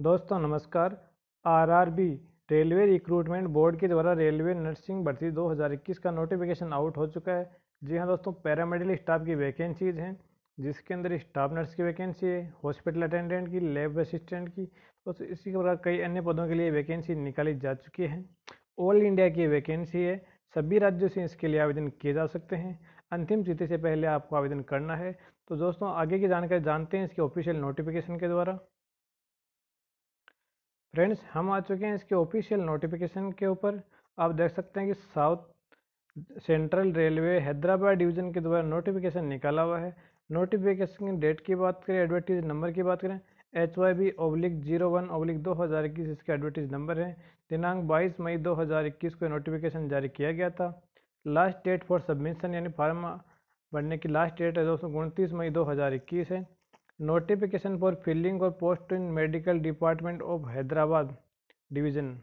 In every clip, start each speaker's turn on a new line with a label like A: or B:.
A: दोस्तों नमस्कार RRB railway recruitment board के द्वारा रेलवे नर्सिंग भर्ती 2021 का नोटिफिकेशन आउट हो चुका है जी हाँ दोस्तों पैरामेडिकल स्टाफ की वैकेंसीज हैं जिसके अंदर स्टाफ नर्स की वैकेंसी है हॉस्पिटल अटेंडेंट की लैब असिस्टेंट की और तो इसी प्रकार कई अन्य पदों के लिए वैकेंसी निकाली जा चुकी है ऑल इंडिया की वैकेंसी है सभी राज्यों से इसके लिए आवेदन किए जा सकते हैं अंतिम तिथि से पहले आपको आवेदन करना है तो दोस्तों आगे की जानकारी जानते हैं इसके ऑफिशियल नोटिफिकेशन के द्वारा फ्रेंड्स हम आ चुके हैं इसके ऑफिशियल नोटिफिकेशन के ऊपर आप देख सकते हैं कि south central railway Hyderabad division के द्वारा नोटिफिकेशन निकाला हुआ है नोटिफिकेशन डेट की बात करें एडवर्टीज नंबर की बात करें H Y B oblique zero one oblique दो हज़ार इक्कीस इसके एडवर्टीज नंबर है दिनांक बाईस मई दो हज़ार इक्कीस को नोटिफिकेशन जारी किया गया था लास्ट डेट फॉर सबमिशन यानी फार्म भरने की लास्ट डेट है दोस्तों उनतीस मई दो हज़ार इक्कीस है नोटिफिकेशन फॉर फिलिंग और post in medical department of Hyderabad division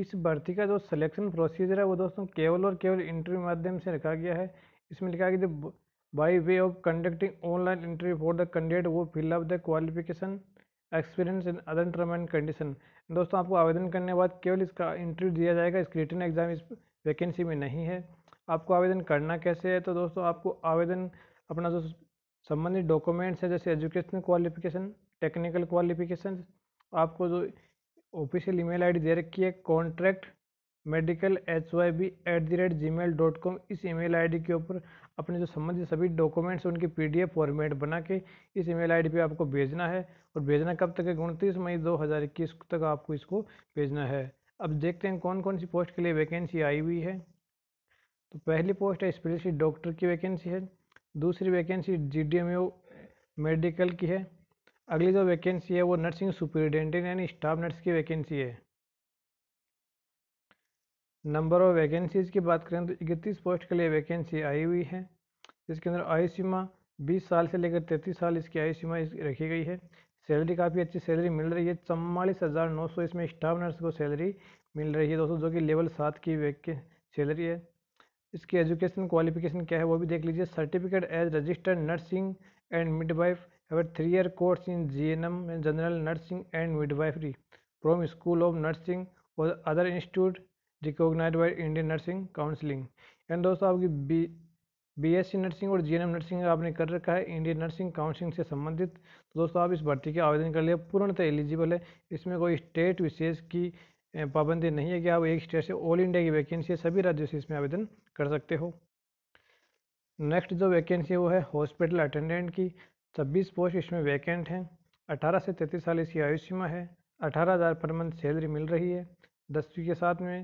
A: इस भर्ती का जो सिलेक्शन प्रोसीजर है वो दोस्तों केवल और केवल इंटरव्यू माध्यम से रखा गया है इसमें लिखा गया कि by way of conducting online interview for the candidate वो fill up the qualification experience in other term and condition दोस्तों आपको आवेदन करने के बाद केवल इसका इंटरव्यू दिया जाएगा इसके रिटर्न एग्जाम इस वैकेंसी में नहीं है आपको आवेदन करना कैसे है तो दोस्तों आपको आवेदन अपना जो संबंधित डॉक्यूमेंट्स हैं जैसे एजुकेशनल क्वालिफिकेशन टेक्निकल क्वालिफिकेशन आपको जो ऑफिशियल ईमेल आईडी दे रखी है contract medical H Y B at the rate Gmail dot com इस ईमेल आईडी के ऊपर अपने जो संबंधित सभी डॉक्यूमेंट्स उनकी पीडीएफ फॉर्मेट बना के इस ईमेल आईडी पे आपको भेजना है और भेजना कब तक है उनतीस मई दो हज़ार इक्कीस तक आपको इसको भेजना है अब देखते हैं कौन कौन सी पोस्ट के लिए वैकेंसी आई हुई है तो पहली पोस्ट है स्पेशली डॉक्टर की वैकेंसी है दूसरी वैकेंसी जी मेडिकल की है अगली जो वैकेंसी है वो नर्सिंग सुपरिटेंडेंट यानी स्टाफ नर्स की वैकेंसी है नंबर ऑफ वैकेंसीज की बात करें तो इकतीस पोस्ट के लिए वैकेंसी आई हुई है इसके अंदर आयु सीमा 20 साल से लेकर 33 साल इसकी आयु सीमा रखी गई है सैलरी काफ़ी अच्छी सैलरी मिल रही है चौवालीस हज़ार नौ सौ इसमें स्टाफ नर्स को सैलरी मिल रही है दोस्तों जो कि लेवल सात की वैके सैलरी है इसकी एजुकेशन क्वालिफिकेशन क्या है वो भी देख लीजिए certificate as registered nursing and midwife have three year course in G N M general nursing and midwifery from school of nursing और other institute recognise by Indian nursing counselling and दोस्तों आपकी B B S C nursing और G N M nursing आपने कर रखा है Indian nursing counselling से संबंधित तो दोस्तों आप इस भर्ती के आवेदन कर लिए पूर्णतः एलिजिबल है इसमें कोई स्टेट विशेष की पाबंदी नहीं है कि आप एक स्टेट से ऑल इंडिया की वैकेंसी है सभी राज्यों से इसमें आवेदन कर सकते हो नेक्स्ट जो वैकेंसी है वो है हॉस्पिटल अटेंडेंट की छब्बीस पोस्ट इसमें वैकेंट हैं 18 से 33 साल इसकी आयु सीमा है 18,000 पर मंथ सैलरी मिल रही है दसवीं के साथ में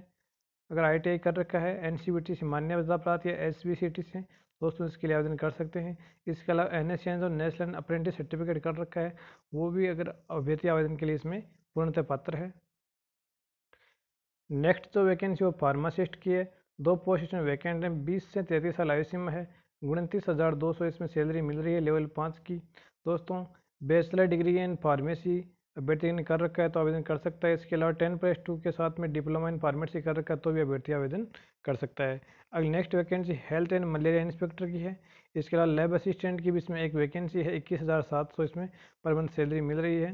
A: अगर आई कर रखा है एन से मान्यता प्राप्त या एस से दोस्तों इसके लिए आवेदन कर सकते हैं इसके अलावा एन एस और नेशनल अप्रेंटिस सर्टिफिकेट कर रखा है वो भी अगर अभ्यर्थी आवेदन के लिए इसमें पूर्णतः पात्र है नेक्स्ट जो वैकेंसी वो फार्मासिस्ट की है दो पोस्ट में वैकेंट हैं बीस से तैंतीस साल आयु सीमा है उनतीस हज़ार दो सौ इसमें सैलरी मिल रही है लेवल पाँच की दोस्तों बैचलर डिग्री इन फार्मेसी अभ्यर्थी ने कर रखा है तो आवेदन कर सकता है इसके अलावा टेन प्लस टू के साथ में डिप्लोमा इन फार्मेसी कर रखा है तो भी अभ्यर्थी आवेदन कर सकता है अगली next vacancy health and malaria inspector की है इसके अलावा लैब असिस्टेंट की भी इसमें एक वैकेंसी है इक्कीस हज़ार सात सौ इसमें पर मंथ सैलरी मिल रही है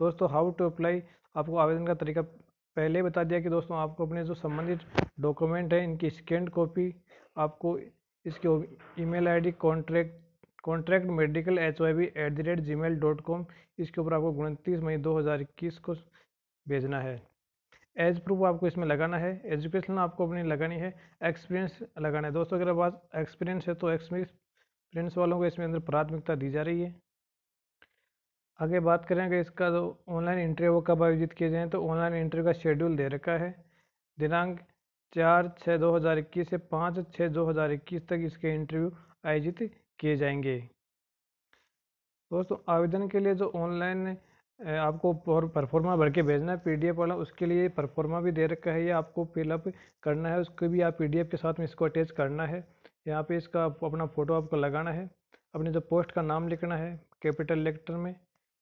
A: दोस्तों हाउ टू अप्लाई आपको आवेदन का तरीका पहले बता दिया कि दोस्तों आपको अपने जो संबंधित डॉक्यूमेंट हैं इनकी स्कैंड कॉपी आपको इसके email ID contract contract medical H Y B at the rate Gmail dot com इसके ऊपर आपको उनतीस मई दो हज़ार इक्कीस को भेजना है एज प्रूफ आपको इसमें लगाना है एजुकेशन आपको अपनी लगानी है एक्सपीरियंस लगाना है दोस्तों अगर आप एक्सपीरियंस है तो एक्सपीरियंस वालों को इसमें अंदर प्राथमिकता दी जा रही है आगे बात करें अगर इसका जो ऑनलाइन इंटरव्यू कब आयोजित किए जाएँ तो ऑनलाइन इंटरव्यू का शेड्यूल दे रखा है दिनांक चार छः दो हज़ार इक्कीस से पाँच छः दो हज़ार इक्कीस तक इसके इंटरव्यू आयोजित किए जाएंगे दोस्तों आवेदन के लिए जो ऑनलाइन आपको परफॉर्मा भर के भेजना है पीडीएफ वाला उसके लिए परफॉर्मा भी दे रखा है या आपको फिलअप करना है उसको भी आप पीडीएफ के साथ में इसको अटैच करना है यहाँ पे इसका अपना फ़ोटो आपको लगाना है अपने जो पोस्ट का नाम लिखना है कैपिटल लेटर में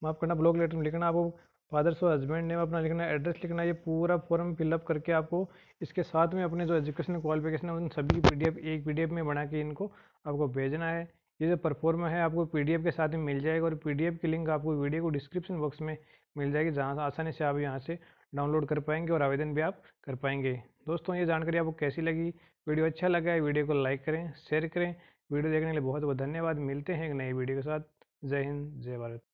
A: माफ़ करना ब्लॉक लेटर में लिखना आपको फादर्स और हस्बैंड नेम अपना लिखना एड्रेस लिखना ये पूरा फॉर्म फिलअप करके आपको इसके साथ में अपने जो एजुकेशन क्वालिफिकेशन है उन सभी की पी एक पी में बना के इनको आपको भेजना है ये जो परफॉर्म है आपको पी के साथ में मिल जाएगा और पी की लिंक आपको वीडियो को डिस्क्रिप्शन बॉक्स में मिल जाएगी जहाँ आसानी से आप यहाँ से डाउनलोड कर पाएंगे और आवेदन भी आप कर पाएंगे दोस्तों ये जानकारी आपको कैसी लगी वीडियो अच्छा लगा है वीडियो को लाइक करें शेयर करें वीडियो देखने के लिए बहुत बहुत धन्यवाद मिलते हैं एक नई वीडियो के साथ जय हिंद जय भारत